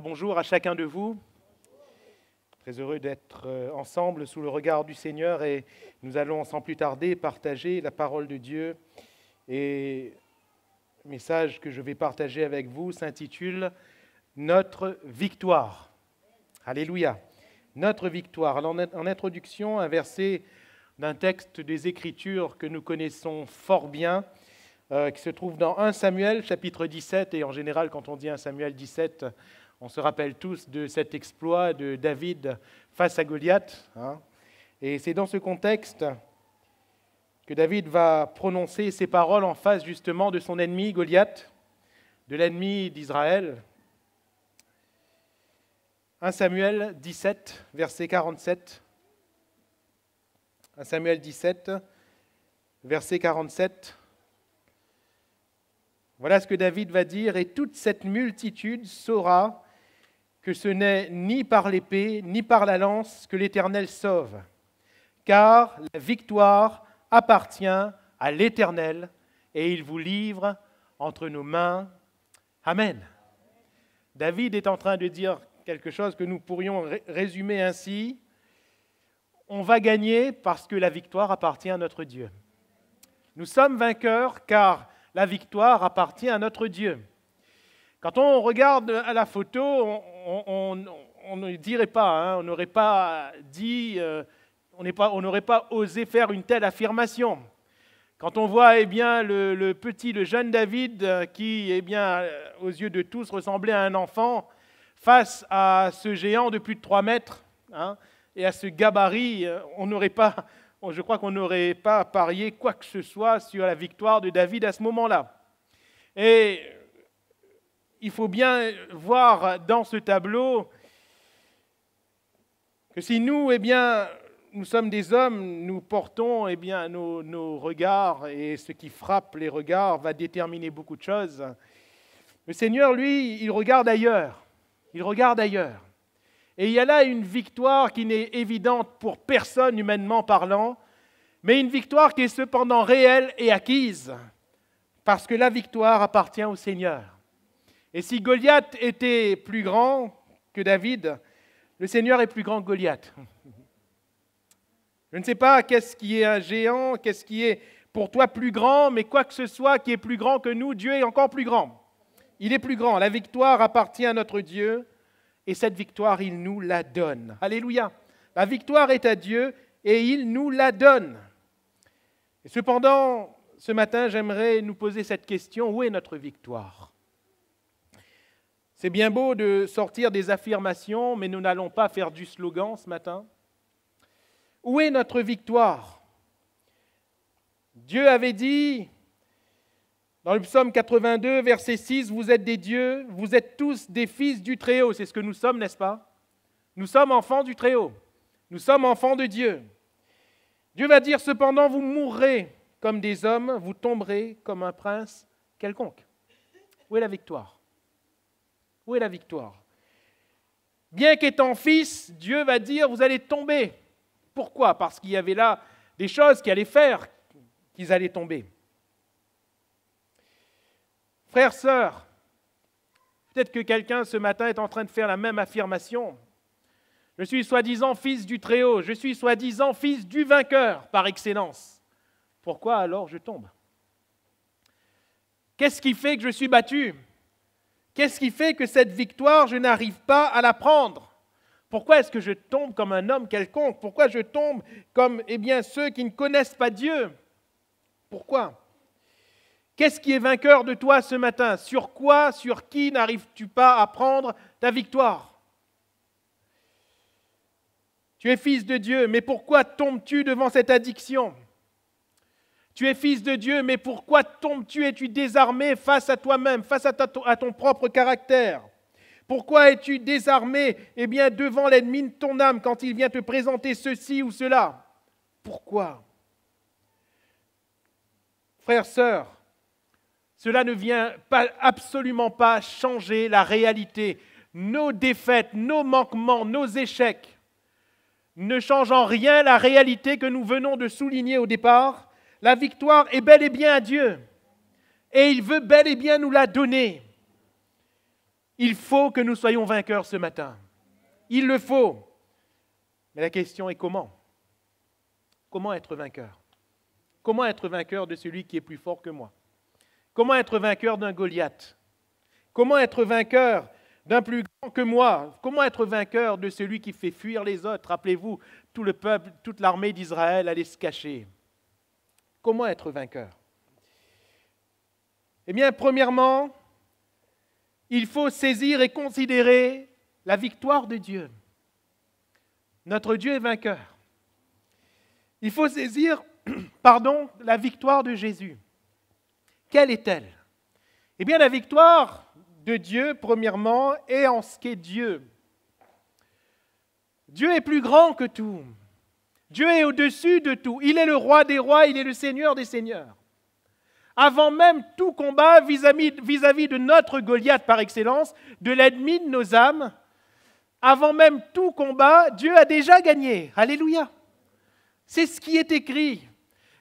bonjour à chacun de vous. Très heureux d'être euh, ensemble sous le regard du Seigneur et nous allons sans plus tarder partager la parole de Dieu. Et le message que je vais partager avec vous s'intitule Notre victoire. Alléluia. Notre victoire. en introduction, un verset d'un texte des Écritures que nous connaissons fort bien, euh, qui se trouve dans 1 Samuel chapitre 17, et en général quand on dit 1 Samuel 17, on se rappelle tous de cet exploit de David face à Goliath. Hein. et c'est dans ce contexte que David va prononcer ses paroles en face justement de son ennemi Goliath, de l'ennemi d'Israël. 1 Samuel 17, verset 47. 1 Samuel 17, verset 47. Voilà ce que David va dire, et toute cette multitude saura que ce n'est ni par l'épée, ni par la lance que l'Éternel sauve, car la victoire appartient à l'Éternel, et il vous livre entre nos mains. Amen. David est en train de dire quelque chose que nous pourrions résumer ainsi. On va gagner parce que la victoire appartient à notre Dieu. Nous sommes vainqueurs car la victoire appartient à notre Dieu. Quand on regarde à la photo, on, ne dirait pas, hein, on n'aurait pas dit, euh, on n'aurait pas, osé faire une telle affirmation. Quand on voit eh bien, le, petit, le jeune David, euh, qui, eh bien, euh, aux yeux de tous, ressemblait à un enfant, face à ce géant de plus de 3 mètres hein, et à ce gabarit, on n'aurait pas, je crois qu'on n'aurait pas parié quoi que ce soit sur la victoire de David à ce moment-là. Et il faut bien voir dans ce tableau que si nous, eh bien, nous sommes des hommes, nous portons eh bien, nos, nos regards et ce qui frappe les regards va déterminer beaucoup de choses. Le Seigneur, lui, il regarde ailleurs. Il regarde ailleurs. Et il y a là une victoire qui n'est évidente pour personne humainement parlant, mais une victoire qui est cependant réelle et acquise, parce que la victoire appartient au Seigneur. Et si Goliath était plus grand que David, le Seigneur est plus grand que Goliath. Je ne sais pas qu'est-ce qui est un géant, qu'est-ce qui est pour toi plus grand, mais quoi que ce soit qui est plus grand que nous, Dieu est encore plus grand. Il est plus grand. La victoire appartient à notre Dieu et cette victoire, il nous la donne. Alléluia. La victoire est à Dieu et il nous la donne. Et cependant, ce matin, j'aimerais nous poser cette question, où est notre victoire c'est bien beau de sortir des affirmations, mais nous n'allons pas faire du slogan ce matin. Où est notre victoire Dieu avait dit dans le psaume 82, verset 6, Vous êtes des dieux, vous êtes tous des fils du Très-Haut. C'est ce que nous sommes, n'est-ce pas Nous sommes enfants du Très-Haut. Nous sommes enfants de Dieu. Dieu va dire cependant, vous mourrez comme des hommes, vous tomberez comme un prince quelconque. Où est la victoire où est la victoire Bien qu'étant fils, Dieu va dire, vous allez tomber. Pourquoi Parce qu'il y avait là des choses qui allaient faire qu'ils allaient tomber. Frères, sœurs, peut-être que quelqu'un ce matin est en train de faire la même affirmation. Je suis soi-disant fils du Très-Haut, je suis soi-disant fils du vainqueur par excellence. Pourquoi alors je tombe Qu'est-ce qui fait que je suis battu Qu'est-ce qui fait que cette victoire, je n'arrive pas à la prendre Pourquoi est-ce que je tombe comme un homme quelconque Pourquoi je tombe comme eh bien, ceux qui ne connaissent pas Dieu Pourquoi Qu'est-ce qui est vainqueur de toi ce matin Sur quoi, sur qui n'arrives-tu pas à prendre ta victoire Tu es fils de Dieu, mais pourquoi tombes-tu devant cette addiction tu es fils de Dieu, mais pourquoi tombes-tu es tu désarmé face à toi-même, face à, ton propre caractère Pourquoi es-tu désarmé eh bien, devant l'ennemi de ton âme quand il vient te présenter ceci ou cela Pourquoi Frères, sœurs, cela ne vient pas, absolument pas changer la réalité. Nos défaites, nos manquements, nos échecs ne changent en rien la réalité que nous venons de souligner au départ la victoire est bel et bien à Dieu. Et il veut bel et bien nous la donner. Il faut que nous soyons vainqueurs ce matin. Il le faut. Mais la question est comment Comment être vainqueur Comment être vainqueur de celui qui est plus fort que moi Comment être vainqueur d'un Goliath Comment être vainqueur d'un plus grand que moi Comment être vainqueur de celui qui fait fuir les autres Rappelez-vous, tout le peuple, toute l'armée d'Israël allait se cacher. Comment être vainqueur Eh bien, premièrement, il faut saisir et considérer la victoire de Dieu. Notre Dieu est vainqueur. Il faut saisir, pardon, la victoire de Jésus. Quelle est-elle Eh bien, la victoire de Dieu, premièrement, est en ce qu'est Dieu. Dieu est plus grand que tout. Dieu est au-dessus de tout. Il est le roi des rois, il est le seigneur des seigneurs. Avant même tout combat vis-à-vis de notre Goliath par excellence, de l'ennemi de nos âmes, avant même tout combat, Dieu a déjà gagné. Alléluia. C'est ce qui est écrit.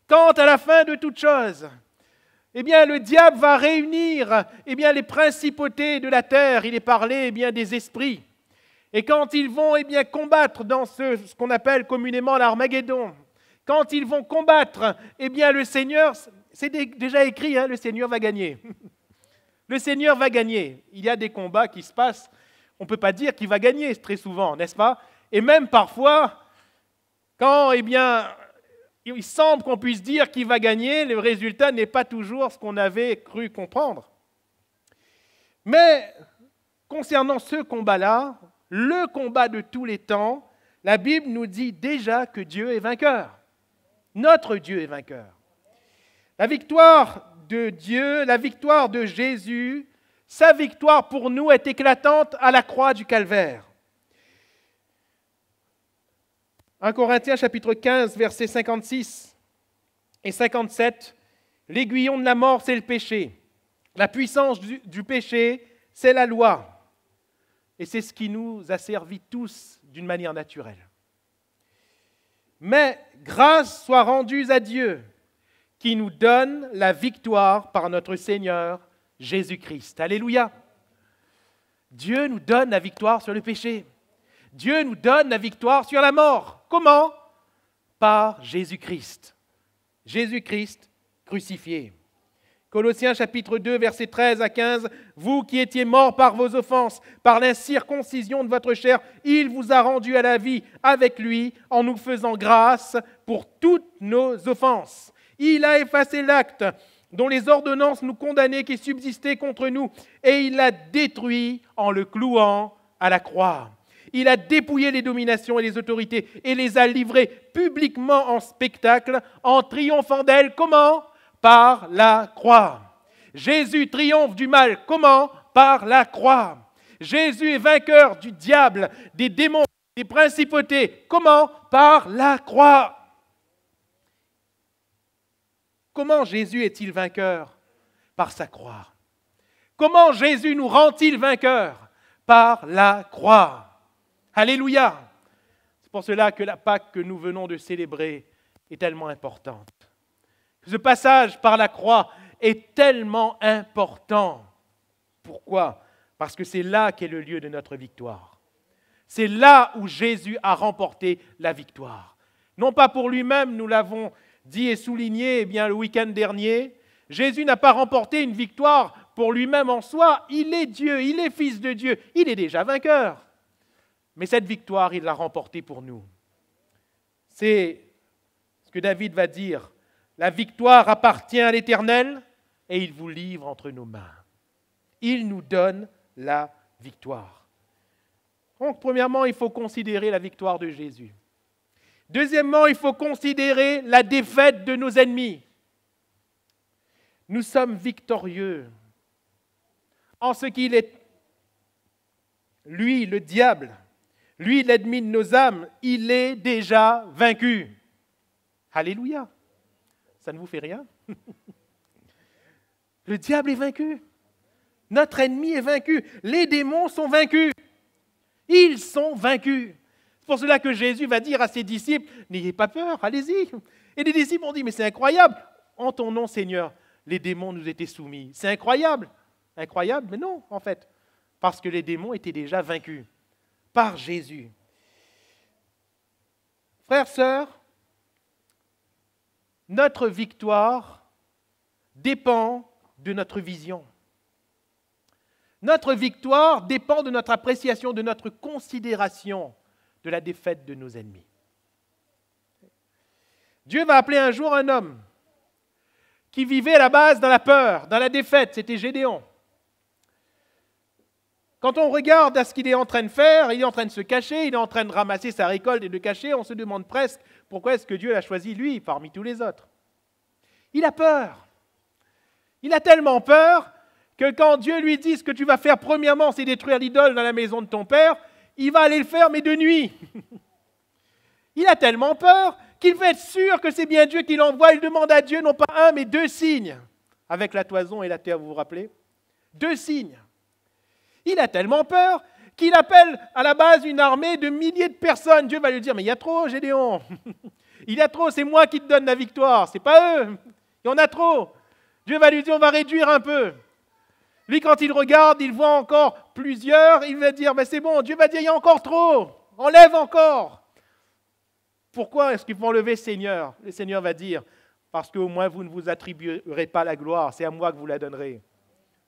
Quant à la fin de toute chose, eh bien, le diable va réunir eh bien, les principautés de la terre. Il est parlé eh bien, des esprits et quand ils vont eh bien, combattre dans ce, ce qu'on appelle communément l'Armageddon, quand ils vont combattre, eh bien, le Seigneur, c'est déjà écrit, hein, le Seigneur va gagner. Le Seigneur va gagner. Il y a des combats qui se passent. On ne peut pas dire qu'il va gagner très souvent, n'est-ce pas Et même parfois, quand eh bien, il semble qu'on puisse dire qu'il va gagner, le résultat n'est pas toujours ce qu'on avait cru comprendre. Mais concernant ce combat-là, le combat de tous les temps, la Bible nous dit déjà que Dieu est vainqueur. Notre Dieu est vainqueur. La victoire de Dieu, la victoire de Jésus, sa victoire pour nous est éclatante à la croix du Calvaire. 1 Corinthiens chapitre 15, versets 56 et 57, l'aiguillon de la mort, c'est le péché. La puissance du péché, c'est la loi et c'est ce qui nous a servi tous d'une manière naturelle. Mais grâce soit rendue à Dieu qui nous donne la victoire par notre Seigneur Jésus-Christ. Alléluia. Dieu nous donne la victoire sur le péché. Dieu nous donne la victoire sur la mort. Comment Par Jésus-Christ. Jésus-Christ crucifié. Colossiens chapitre 2, versets 13 à 15, Vous qui étiez morts par vos offenses, par l'incirconcision de votre chair, il vous a rendu à la vie avec lui en nous faisant grâce pour toutes nos offenses. Il a effacé l'acte dont les ordonnances nous condamnaient, qui subsistaient contre nous, et il l'a détruit en le clouant à la croix. Il a dépouillé les dominations et les autorités et les a livrées publiquement en spectacle, en triomphant d'elles. Comment par la croix. Jésus triomphe du mal. Comment Par la croix. Jésus est vainqueur du diable, des démons, des principautés. Comment Par la croix. Comment Jésus est-il vainqueur Par sa croix. Comment Jésus nous rend-il vainqueur Par la croix. Alléluia. C'est pour cela que la Pâque que nous venons de célébrer est tellement importante. Ce passage par la croix est tellement important. Pourquoi Parce que c'est là qu'est le lieu de notre victoire. C'est là où Jésus a remporté la victoire. Non pas pour lui-même, nous l'avons dit et souligné eh bien, le week-end dernier. Jésus n'a pas remporté une victoire pour lui-même en soi. Il est Dieu, il est fils de Dieu, il est déjà vainqueur. Mais cette victoire, il l'a remportée pour nous. C'est ce que David va dire la victoire appartient à l'Éternel et il vous livre entre nos mains. Il nous donne la victoire. Donc, premièrement, il faut considérer la victoire de Jésus. Deuxièmement, il faut considérer la défaite de nos ennemis. Nous sommes victorieux en ce qu'il est, lui, le diable, lui, l'ennemi de nos âmes, il est déjà vaincu. Alléluia. Ça ne vous fait rien Le diable est vaincu. Notre ennemi est vaincu. Les démons sont vaincus. Ils sont vaincus. C'est pour cela que Jésus va dire à ses disciples, n'ayez pas peur, allez-y. Et les disciples ont dit, mais c'est incroyable. En ton nom, Seigneur, les démons nous étaient soumis. C'est incroyable. Incroyable, mais non, en fait. Parce que les démons étaient déjà vaincus par Jésus. Frères, sœurs, notre victoire dépend de notre vision. Notre victoire dépend de notre appréciation, de notre considération de la défaite de nos ennemis. Dieu va appeler un jour un homme qui vivait à la base dans la peur, dans la défaite, c'était Gédéon. Quand on regarde à ce qu'il est en train de faire, il est en train de se cacher, il est en train de ramasser sa récolte et de cacher, on se demande presque pourquoi est-ce que Dieu l'a choisi lui parmi tous les autres. Il a peur. Il a tellement peur que quand Dieu lui dit ce que tu vas faire premièrement, c'est détruire l'idole dans la maison de ton père, il va aller le faire, mais de nuit. il a tellement peur qu'il veut être sûr que c'est bien Dieu qui l'envoie. Il demande à Dieu non pas un, mais deux signes. Avec la toison et la terre, vous vous rappelez Deux signes. Il a tellement peur qu'il appelle à la base une armée de milliers de personnes. Dieu va lui dire, mais il y a trop, Gédéon. il y a trop, c'est moi qui te donne la victoire, c'est pas eux. Il y en a trop. Dieu va lui dire, on va réduire un peu. Lui, quand il regarde, il voit encore plusieurs, il va dire, mais c'est bon, Dieu va dire, il y a encore trop, enlève encore. Pourquoi est-ce qu'ils vont enlever Seigneur Le Seigneur va dire, parce qu'au moins vous ne vous attribuerez pas la gloire, c'est à moi que vous la donnerez.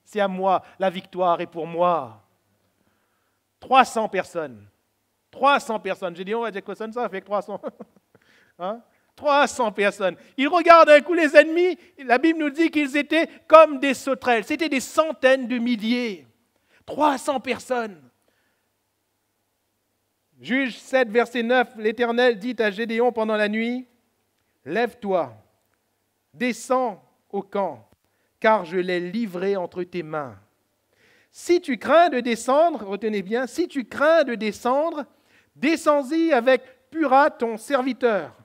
C'est à moi, la victoire est pour moi. 300 personnes. 300 personnes. J'ai dit, oh, on va dire ça fait 300. 300 personnes. Il regarde un coup les ennemis. La Bible nous dit qu'ils étaient comme des sauterelles. C'était des centaines de milliers. 300 personnes. Juge 7, verset 9, l'Éternel dit à Gédéon pendant la nuit, Lève-toi, descends au camp, car je l'ai livré entre tes mains. Si tu crains de descendre, retenez bien, si tu crains de descendre, descends-y avec Pura ton serviteur.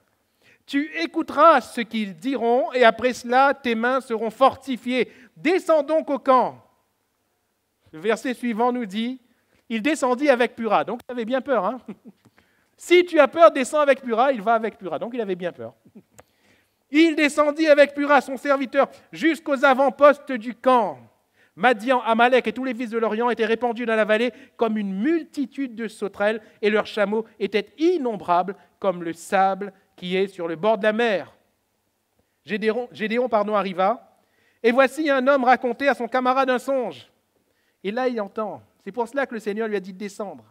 Tu écouteras ce qu'ils diront, et après cela, tes mains seront fortifiées. Descends donc au camp. Le verset suivant nous dit, il descendit avec Pura. Donc il avait bien peur. Hein. si tu as peur, descends avec Pura, il va avec Pura. Donc il avait bien peur. Il descendit avec Pura, son serviteur, jusqu'aux avant-postes du camp. Madian, Amalek et tous les fils de l'Orient étaient répandus dans la vallée comme une multitude de sauterelles, et leurs chameaux étaient innombrables comme le sable qui est sur le bord de la mer. Gédéon, arriva, et voici un homme raconter à son camarade un songe. Et là, il entend. C'est pour cela que le Seigneur lui a dit de descendre.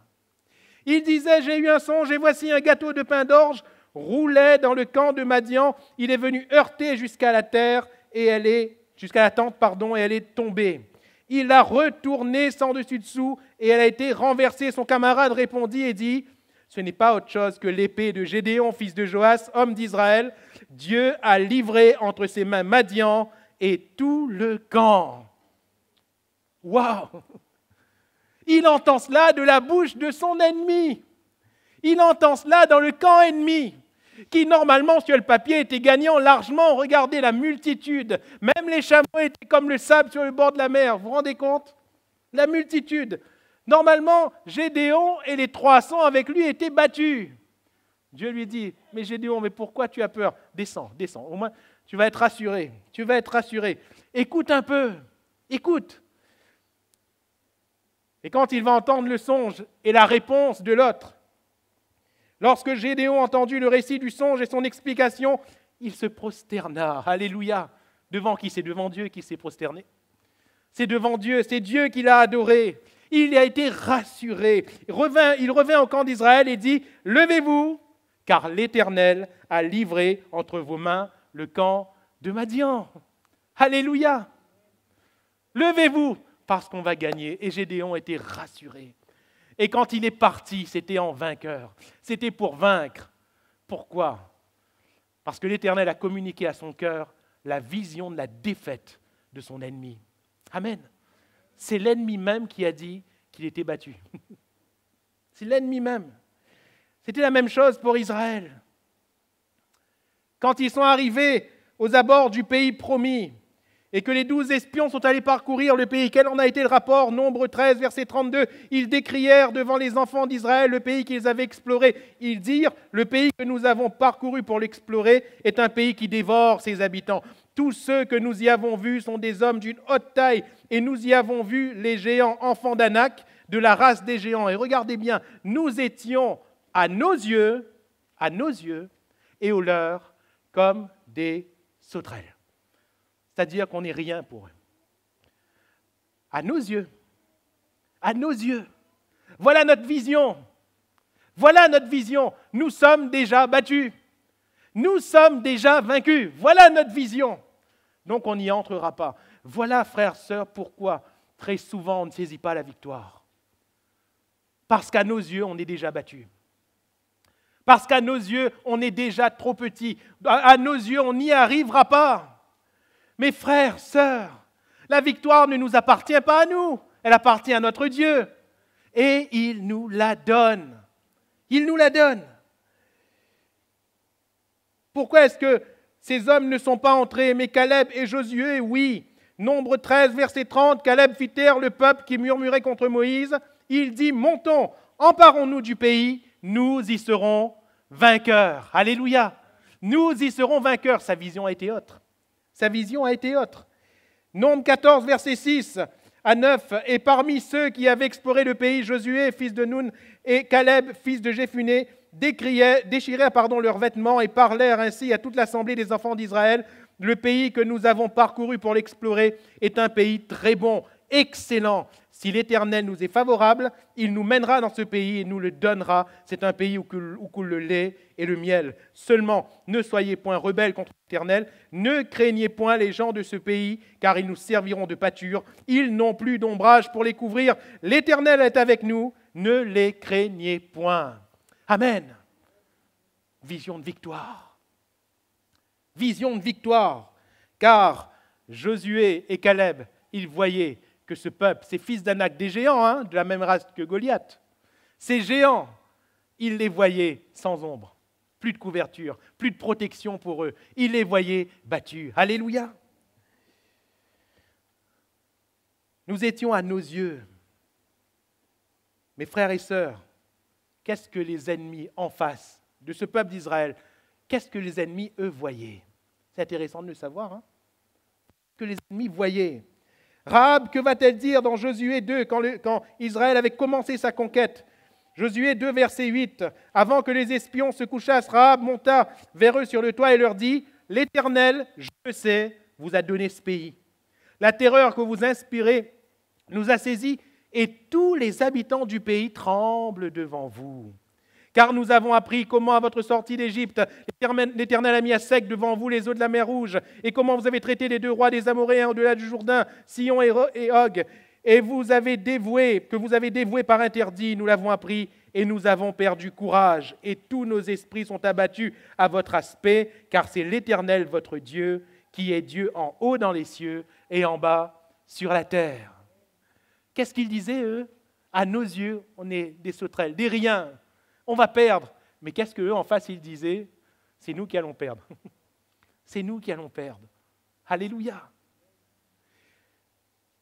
Il disait, j'ai eu un songe, et voici un gâteau de pain d'orge roulait dans le camp de Madian. Il est venu heurter jusqu'à la terre et elle est jusqu'à la tente, pardon, et elle est tombée. Il l'a retourné sans dessus dessous et elle a été renversée. Son camarade répondit et dit Ce n'est pas autre chose que l'épée de Gédéon, fils de Joas, homme d'Israël. Dieu a livré entre ses mains Madian et tout le camp. Waouh Il entend cela de la bouche de son ennemi. Il entend cela dans le camp ennemi, qui normalement sur le papier était gagnant largement. Regardez la multitude. Même les chameaux étaient comme le sable sur le bord de la mer. Vous vous rendez compte La multitude. Normalement, Gédéon et les 300 avec lui étaient battus. Dieu lui dit, mais Gédéon, mais pourquoi tu as peur Descends, descends. Au moins, tu vas être rassuré. Tu vas être rassuré. Écoute un peu. Écoute. Et quand il va entendre le songe et la réponse de l'autre, Lorsque Gédéon entendit le récit du songe et son explication, il se prosterna. Alléluia. Devant qui C'est devant Dieu qu'il s'est prosterné. C'est devant Dieu, c'est Dieu qu'il a adoré. Il a été rassuré. Il revint, il revint au camp d'Israël et dit, Levez-vous, car l'Éternel a livré entre vos mains le camp de Madian. Alléluia. Levez-vous, parce qu'on va gagner. Et Gédéon était rassuré. Et quand il est parti, c'était en vainqueur. C'était pour vaincre. Pourquoi Parce que l'Éternel a communiqué à son cœur la vision de la défaite de son ennemi. Amen. C'est l'ennemi même qui a dit qu'il était battu. C'est l'ennemi même. C'était la même chose pour Israël. Quand ils sont arrivés aux abords du pays promis, et que les douze espions sont allés parcourir le pays. Quel en a été le rapport Nombre 13, verset 32. Ils décrièrent devant les enfants d'Israël le pays qu'ils avaient exploré. Ils dirent, le pays que nous avons parcouru pour l'explorer est un pays qui dévore ses habitants. Tous ceux que nous y avons vus sont des hommes d'une haute taille, et nous y avons vu les géants enfants d'Anak, de la race des géants. Et regardez bien, nous étions à nos yeux, à nos yeux et aux leurs, comme des sauterelles c'est-à-dire qu'on n'est rien pour eux. À nos yeux, à nos yeux, voilà notre vision. Voilà notre vision. Nous sommes déjà battus. Nous sommes déjà vaincus. Voilà notre vision. Donc on n'y entrera pas. Voilà, frères, sœurs, pourquoi très souvent on ne saisit pas la victoire. Parce qu'à nos yeux, on est déjà battu. Parce qu'à nos yeux, on est déjà trop petit. À nos yeux, on n'y arrivera pas. Mes frères, sœurs, la victoire ne nous appartient pas à nous, elle appartient à notre Dieu. Et il nous la donne. Il nous la donne. Pourquoi est-ce que ces hommes ne sont pas entrés Mais Caleb et Josué, oui. Nombre 13, verset 30, Caleb fit taire le peuple qui murmurait contre Moïse. Il dit, montons, emparons-nous du pays, nous y serons vainqueurs. Alléluia. Nous y serons vainqueurs. Sa vision a été autre. Sa vision a été autre. Nombre 14, verset 6 à 9. Et parmi ceux qui avaient exploré le pays, Josué, fils de Nun, et Caleb, fils de Jéphuné, déchiraient pardon, leurs vêtements et parlèrent ainsi à toute l'assemblée des enfants d'Israël. Le pays que nous avons parcouru pour l'explorer est un pays très bon, excellent, si l'Éternel nous est favorable, il nous mènera dans ce pays et nous le donnera. C'est un pays où coule, le lait et le miel. Seulement, ne soyez point rebelles contre l'Éternel, ne craignez point les gens de ce pays, car ils nous serviront de pâture. Ils n'ont plus d'ombrage pour les couvrir. L'Éternel est avec nous, ne les craignez point. Amen. Vision de victoire. Vision de victoire. Car Josué et Caleb, ils voyaient que ce peuple, ces fils d'Anak, des géants, hein, de la même race que Goliath, ces géants, ils les voyaient sans ombre, plus de couverture, plus de protection pour eux. Ils les voyaient battus. Alléluia. Nous étions à nos yeux. Mes frères et sœurs, qu'est-ce que les ennemis en face de ce peuple d'Israël, qu'est-ce que les ennemis, eux, voyaient C'est intéressant de le savoir. Hein que les ennemis voyaient Rab, que va-t-elle dire dans Josué 2 quand, Israël avait commencé sa conquête Josué 2, verset 8. Avant que les espions se couchassent, Rab monta vers eux sur le toit et leur dit L'Éternel, je sais, vous a donné ce pays. La terreur que vous inspirez nous a saisis et tous les habitants du pays tremblent devant vous. Car nous avons appris comment, à votre sortie d'Égypte, l'Éternel a mis à sec devant vous les eaux de la mer Rouge, et comment vous avez traité les deux rois des Amoréens au-delà du Jourdain, Sion et Og. Et vous avez dévoué, que vous avez dévoué par interdit, nous l'avons appris, et nous avons perdu courage, et tous nos esprits sont abattus à votre aspect, car c'est l'Éternel, votre Dieu, qui est Dieu en haut dans les cieux et en bas sur la terre. Qu'est-ce qu'ils disaient, eux À nos yeux, on est des sauterelles, des riens on va perdre. Mais qu'est-ce qu'eux en face, ils disaient C'est nous qui allons perdre. C'est nous qui allons perdre. Alléluia.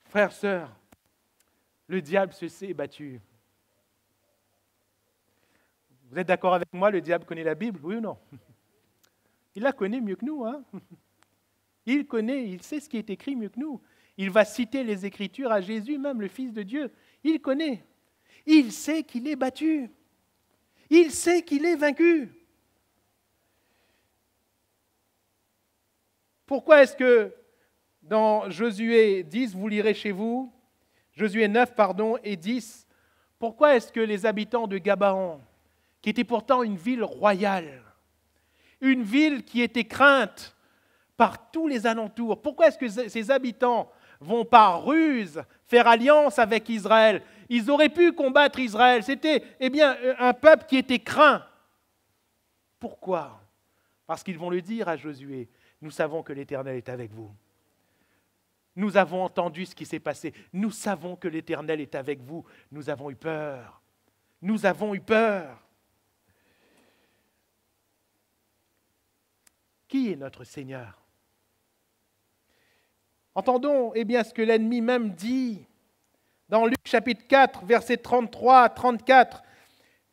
Frères, sœurs, le diable se sait battu. Vous êtes d'accord avec moi, le diable connaît la Bible, oui ou non Il la connaît mieux que nous. Hein il connaît, il sait ce qui est écrit mieux que nous. Il va citer les Écritures à Jésus même, le Fils de Dieu. Il connaît. Il sait qu'il est battu. Il sait qu'il est vaincu. Pourquoi est-ce que dans Josué 10, vous lirez chez vous, Josué 9, pardon, et 10, pourquoi est-ce que les habitants de Gabaon, qui était pourtant une ville royale, une ville qui était crainte par tous les alentours, pourquoi est-ce que ces habitants vont par ruse faire alliance avec Israël ils auraient pu combattre Israël. C'était eh bien, euh, un peuple qui était craint. Pourquoi Parce qu'ils vont le dire à Josué, nous savons que l'Éternel est avec vous. Nous avons entendu ce qui s'est passé. Nous savons que l'Éternel est avec vous. Nous avons eu peur. Nous avons eu peur. Qui est notre Seigneur Entendons eh bien ce que l'ennemi même dit. Dans Luc chapitre 4, versets 33 à 34,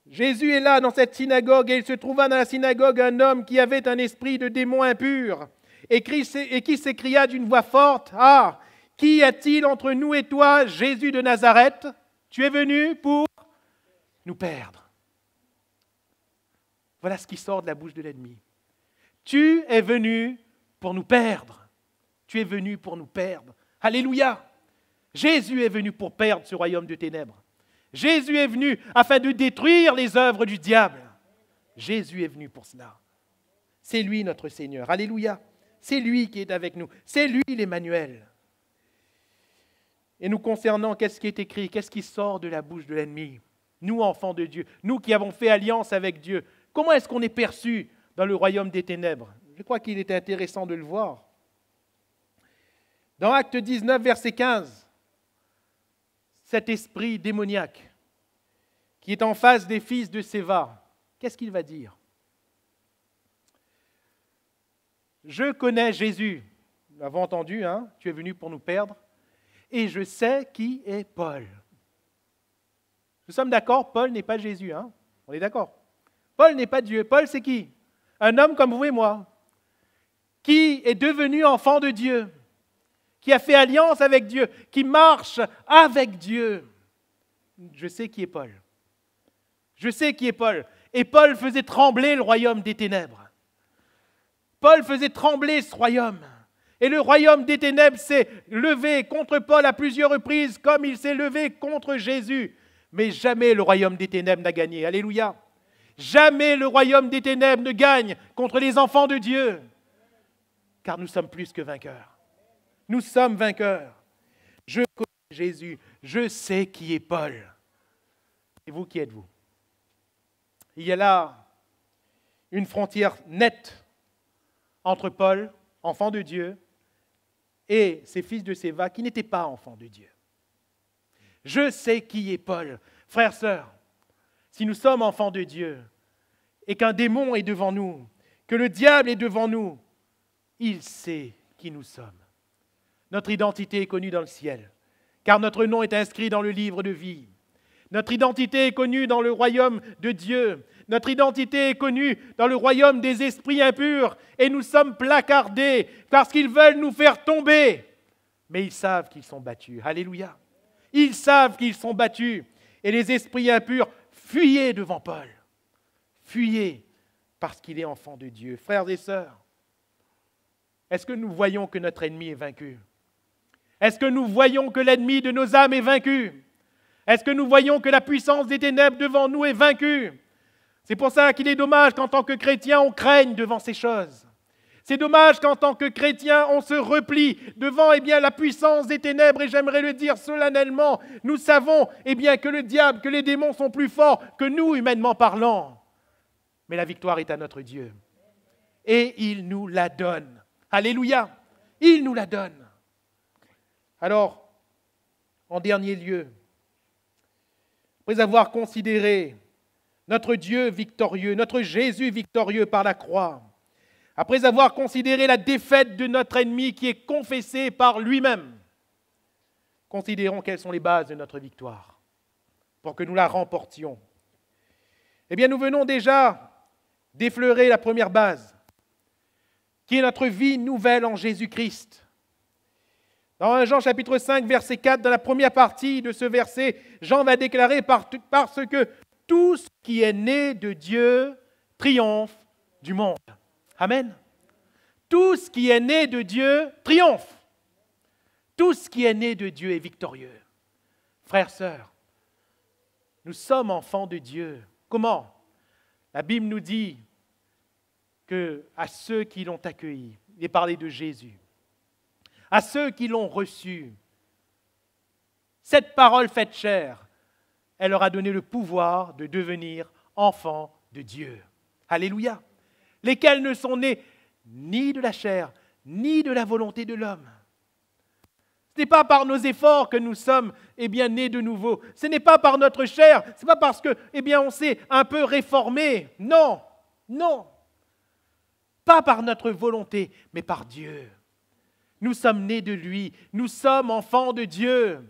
Jésus est là dans cette synagogue et il se trouva dans la synagogue un homme qui avait un esprit de démon impur et qui s'écria d'une voix forte, Ah, qui a-t-il entre nous et toi, Jésus de Nazareth Tu es venu pour nous perdre. Voilà ce qui sort de la bouche de l'ennemi. Tu es venu pour nous perdre. Tu es venu pour nous perdre. Alléluia. Jésus est venu pour perdre ce royaume de ténèbres. Jésus est venu afin de détruire les œuvres du diable. Jésus est venu pour cela. C'est lui notre Seigneur. Alléluia. C'est lui qui est avec nous. C'est lui l'Emmanuel. Et nous concernant, qu'est-ce qui est écrit Qu'est-ce qui sort de la bouche de l'ennemi Nous, enfants de Dieu, nous qui avons fait alliance avec Dieu, comment est-ce qu'on est perçu dans le royaume des ténèbres Je crois qu'il est intéressant de le voir. Dans Acte 19, verset 15, cet esprit démoniaque qui est en face des fils de Séva, qu'est-ce qu'il va dire Je connais Jésus, nous l'avons entendu, hein tu es venu pour nous perdre, et je sais qui est Paul. Nous sommes d'accord, Paul n'est pas Jésus, hein on est d'accord. Paul n'est pas Dieu, Paul c'est qui Un homme comme vous et moi, qui est devenu enfant de Dieu, qui a fait alliance avec Dieu, qui marche avec Dieu. Je sais qui est Paul. Je sais qui est Paul. Et Paul faisait trembler le royaume des ténèbres. Paul faisait trembler ce royaume. Et le royaume des ténèbres s'est levé contre Paul à plusieurs reprises, comme il s'est levé contre Jésus. Mais jamais le royaume des ténèbres n'a gagné. Alléluia. Jamais le royaume des ténèbres ne gagne contre les enfants de Dieu. Car nous sommes plus que vainqueurs. Nous sommes vainqueurs. Je connais Jésus. Je sais qui est Paul. Et vous, qui êtes-vous Il y a là une frontière nette entre Paul, enfant de Dieu, et ses fils de Séva qui n'étaient pas enfants de Dieu. Je sais qui est Paul. Frères, sœurs, si nous sommes enfants de Dieu et qu'un démon est devant nous, que le diable est devant nous, il sait qui nous sommes. Notre identité est connue dans le ciel, car notre nom est inscrit dans le livre de vie. Notre identité est connue dans le royaume de Dieu. Notre identité est connue dans le royaume des esprits impurs et nous sommes placardés parce qu'ils veulent nous faire tomber. Mais ils savent qu'ils sont battus. Alléluia. Ils savent qu'ils sont battus. Et les esprits impurs, fuyez devant Paul. Fuyez parce qu'il est enfant de Dieu. Frères et sœurs, est-ce que nous voyons que notre ennemi est vaincu est-ce que nous voyons que l'ennemi de nos âmes est vaincu Est-ce que nous voyons que la puissance des ténèbres devant nous est vaincue C'est pour ça qu'il est dommage qu'en tant que chrétien, on craigne devant ces choses. C'est dommage qu'en tant que chrétien, on se replie devant eh bien, la puissance des ténèbres, et j'aimerais le dire solennellement, nous savons eh bien, que le diable, que les démons sont plus forts que nous, humainement parlant. Mais la victoire est à notre Dieu. Et il nous la donne. Alléluia. Il nous la donne. Alors, en dernier lieu, après avoir considéré notre Dieu victorieux, notre Jésus victorieux par la croix, après avoir considéré la défaite de notre ennemi qui est confessé par lui-même, considérons quelles sont les bases de notre victoire pour que nous la remportions. Eh bien, nous venons déjà d'effleurer la première base, qui est notre vie nouvelle en Jésus-Christ. Alors, Jean chapitre 5, verset 4, dans la première partie de ce verset, Jean va déclarer parce que tout ce qui est né de Dieu triomphe du monde. Amen. Tout ce qui est né de Dieu triomphe. Tout ce qui est né de Dieu est victorieux. Frères, sœurs, nous sommes enfants de Dieu. Comment La Bible nous dit que à ceux qui l'ont accueilli, il est parlé de Jésus à ceux qui l'ont reçu. Cette parole faite chair, elle leur a donné le pouvoir de devenir enfants de Dieu. Alléluia. Lesquels ne sont nés ni de la chair, ni de la volonté de l'homme. Ce n'est pas par nos efforts que nous sommes eh bien, nés de nouveau. Ce n'est pas par notre chair. Ce n'est pas parce que eh bien, on s'est un peu réformé. Non, non. Pas par notre volonté, mais par Dieu. Nous sommes nés de lui. Nous sommes enfants de Dieu.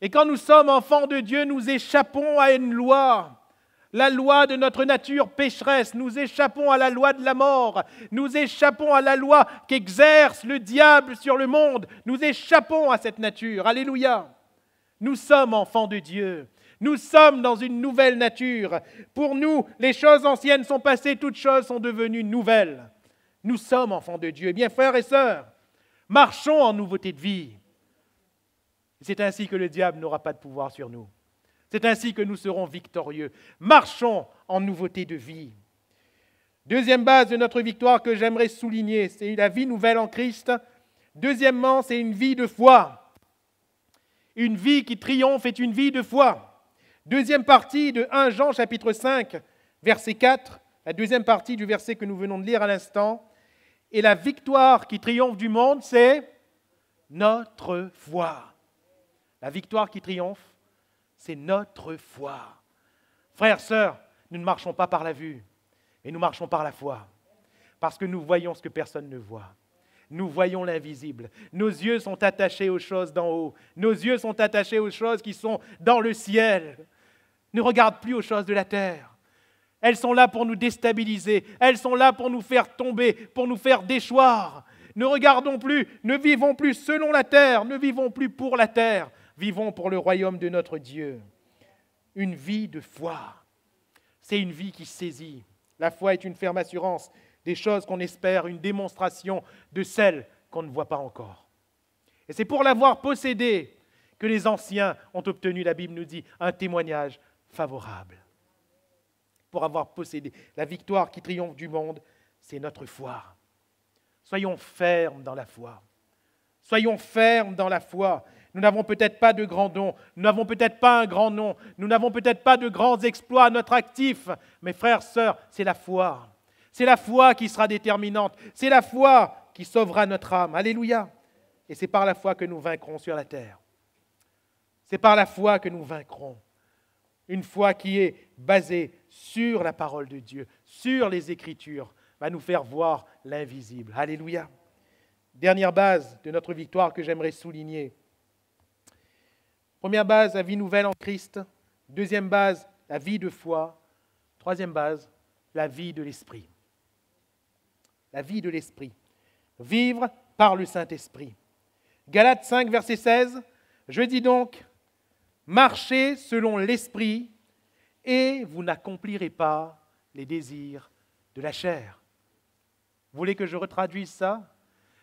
Et quand nous sommes enfants de Dieu, nous échappons à une loi, la loi de notre nature pécheresse. Nous échappons à la loi de la mort. Nous échappons à la loi qu'exerce le diable sur le monde. Nous échappons à cette nature. Alléluia. Nous sommes enfants de Dieu. Nous sommes dans une nouvelle nature. Pour nous, les choses anciennes sont passées, toutes choses sont devenues nouvelles. Nous sommes enfants de Dieu. Eh bien, frères et sœurs, Marchons en nouveauté de vie. C'est ainsi que le diable n'aura pas de pouvoir sur nous. C'est ainsi que nous serons victorieux. Marchons en nouveauté de vie. Deuxième base de notre victoire que j'aimerais souligner, c'est la vie nouvelle en Christ. Deuxièmement, c'est une vie de foi. Une vie qui triomphe est une vie de foi. Deuxième partie de 1 Jean chapitre 5, verset 4, la deuxième partie du verset que nous venons de lire à l'instant. Et la victoire qui triomphe du monde, c'est notre foi. La victoire qui triomphe, c'est notre foi. Frères, sœurs, nous ne marchons pas par la vue, mais nous marchons par la foi. Parce que nous voyons ce que personne ne voit. Nous voyons l'invisible. Nos yeux sont attachés aux choses d'en haut. Nos yeux sont attachés aux choses qui sont dans le ciel. Ne regarde plus aux choses de la terre. Elles sont là pour nous déstabiliser, elles sont là pour nous faire tomber, pour nous faire déchoir. Ne regardons plus, ne vivons plus selon la terre, ne vivons plus pour la terre, vivons pour le royaume de notre Dieu. Une vie de foi, c'est une vie qui saisit. La foi est une ferme assurance des choses qu'on espère, une démonstration de celles qu'on ne voit pas encore. Et c'est pour l'avoir possédée que les anciens ont obtenu, la Bible nous dit, un témoignage favorable pour avoir possédé. La victoire qui triomphe du monde, c'est notre foi. Soyons fermes dans la foi. Soyons fermes dans la foi. Nous n'avons peut-être pas de grands dons, nous n'avons peut-être pas un grand nom, nous n'avons peut-être pas de grands exploits à notre actif, mais frères, sœurs, c'est la foi. C'est la foi qui sera déterminante, c'est la foi qui sauvera notre âme. Alléluia. Et c'est par la foi que nous vaincrons sur la terre. C'est par la foi que nous vaincrons. Une foi qui est basée sur la parole de Dieu, sur les Écritures, va nous faire voir l'invisible. Alléluia. Dernière base de notre victoire que j'aimerais souligner. Première base, la vie nouvelle en Christ. Deuxième base, la vie de foi. Troisième base, la vie de l'esprit. La vie de l'esprit. Vivre par le Saint-Esprit. Galates 5, verset 16. Je dis donc, marcher selon l'esprit et vous n'accomplirez pas les désirs de la chair. Vous voulez que je retraduise ça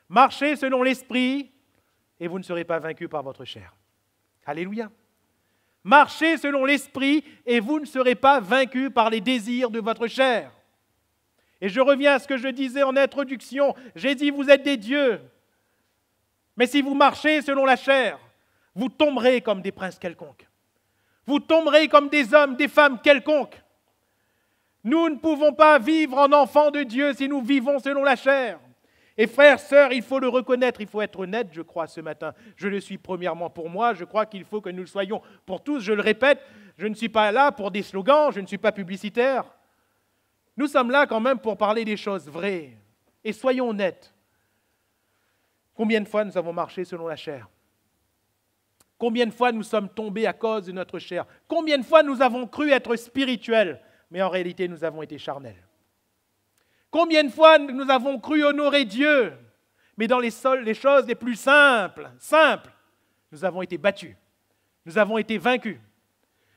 Marchez selon l'Esprit et vous ne serez pas vaincus par votre chair. Alléluia. Marchez selon l'Esprit et vous ne serez pas vaincus par les désirs de votre chair. Et je reviens à ce que je disais en introduction. J'ai dit, vous êtes des dieux. Mais si vous marchez selon la chair, vous tomberez comme des princes quelconques. Vous tomberez comme des hommes, des femmes quelconques. Nous ne pouvons pas vivre en enfants de Dieu si nous vivons selon la chair. Et frères, sœurs, il faut le reconnaître, il faut être honnête, je crois, ce matin. Je le suis premièrement pour moi, je crois qu'il faut que nous le soyons pour tous. Je le répète, je ne suis pas là pour des slogans, je ne suis pas publicitaire. Nous sommes là quand même pour parler des choses vraies. Et soyons honnêtes. Combien de fois nous avons marché selon la chair Combien de fois nous sommes tombés à cause de notre chair Combien de fois nous avons cru être spirituels, mais en réalité nous avons été charnels Combien de fois nous avons cru honorer Dieu, mais dans les, les choses les plus simples, simples, nous avons été battus, nous avons été vaincus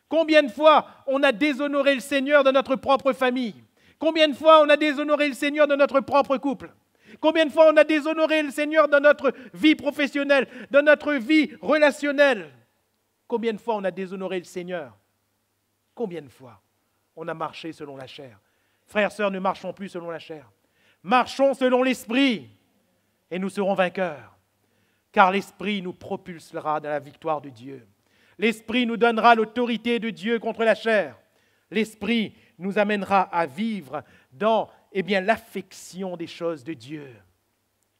Combien de fois on a déshonoré le Seigneur de notre propre famille Combien de fois on a déshonoré le Seigneur de notre propre couple Combien de fois on a déshonoré le Seigneur dans notre vie professionnelle, dans notre vie relationnelle Combien de fois on a déshonoré le Seigneur Combien de fois on a marché selon la chair Frères, sœurs, ne marchons plus selon la chair. Marchons selon l'Esprit et nous serons vainqueurs. Car l'Esprit nous propulsera dans la victoire de Dieu. L'Esprit nous donnera l'autorité de Dieu contre la chair. L'Esprit nous amènera à vivre dans eh bien, l'affection des choses de Dieu.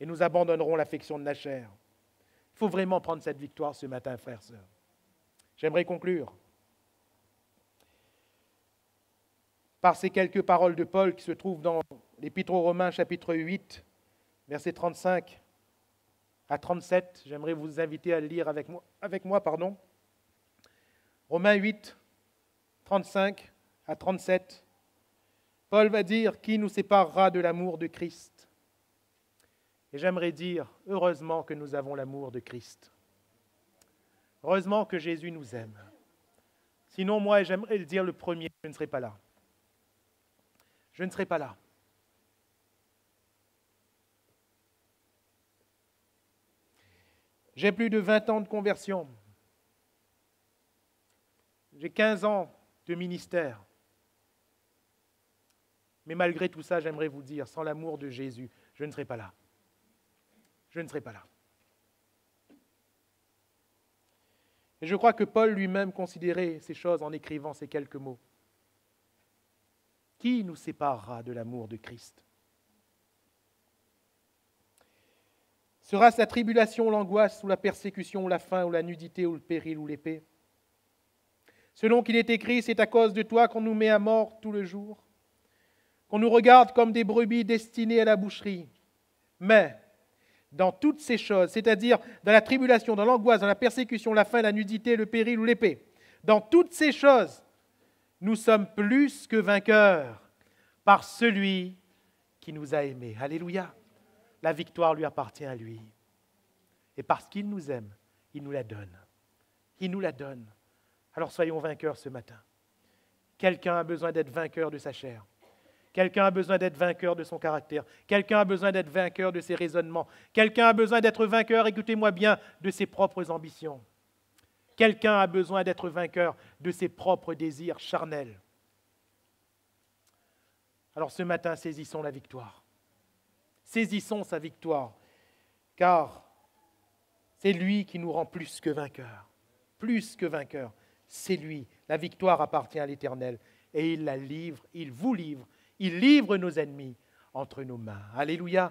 Et nous abandonnerons l'affection de la chair. Il faut vraiment prendre cette victoire ce matin, frères, sœurs. J'aimerais conclure par ces quelques paroles de Paul qui se trouvent dans l'Épître aux Romains, chapitre 8, versets 35 à 37. J'aimerais vous inviter à le lire avec moi. Avec moi pardon. Romains 8, 35 à 37. Paul va dire, qui nous séparera de l'amour de Christ Et j'aimerais dire, heureusement que nous avons l'amour de Christ. Heureusement que Jésus nous aime. Sinon, moi, j'aimerais le dire le premier, je ne serai pas là. Je ne serai pas là. J'ai plus de 20 ans de conversion. J'ai 15 ans de ministère. Mais malgré tout ça, j'aimerais vous dire, sans l'amour de Jésus, je ne serais pas là. Je ne serais pas là. Et je crois que Paul lui-même considérait ces choses en écrivant ces quelques mots. Qui nous séparera de l'amour de Christ Sera-ce la tribulation, l'angoisse, ou la persécution, ou la faim, ou la nudité, ou le péril, ou l'épée Selon qu'il est écrit, c'est à cause de toi qu'on nous met à mort tout le jour qu'on nous regarde comme des brebis destinées à la boucherie. Mais dans toutes ces choses, c'est-à-dire dans la tribulation, dans l'angoisse, dans la persécution, la faim, la nudité, le péril ou l'épée, dans toutes ces choses, nous sommes plus que vainqueurs par celui qui nous a aimés. Alléluia. La victoire lui appartient à lui. Et parce qu'il nous aime, il nous la donne. Il nous la donne. Alors soyons vainqueurs ce matin. Quelqu'un a besoin d'être vainqueur de sa chair. Quelqu'un a besoin d'être vainqueur de son caractère. Quelqu'un a besoin d'être vainqueur de ses raisonnements. Quelqu'un a besoin d'être vainqueur, écoutez-moi bien, de ses propres ambitions. Quelqu'un a besoin d'être vainqueur de ses propres désirs charnels. Alors ce matin, saisissons la victoire. Saisissons sa victoire, car c'est lui qui nous rend plus que vainqueurs. Plus que vainqueurs, c'est lui. La victoire appartient à l'Éternel et il la livre, il vous livre il livre nos ennemis entre nos mains. Alléluia.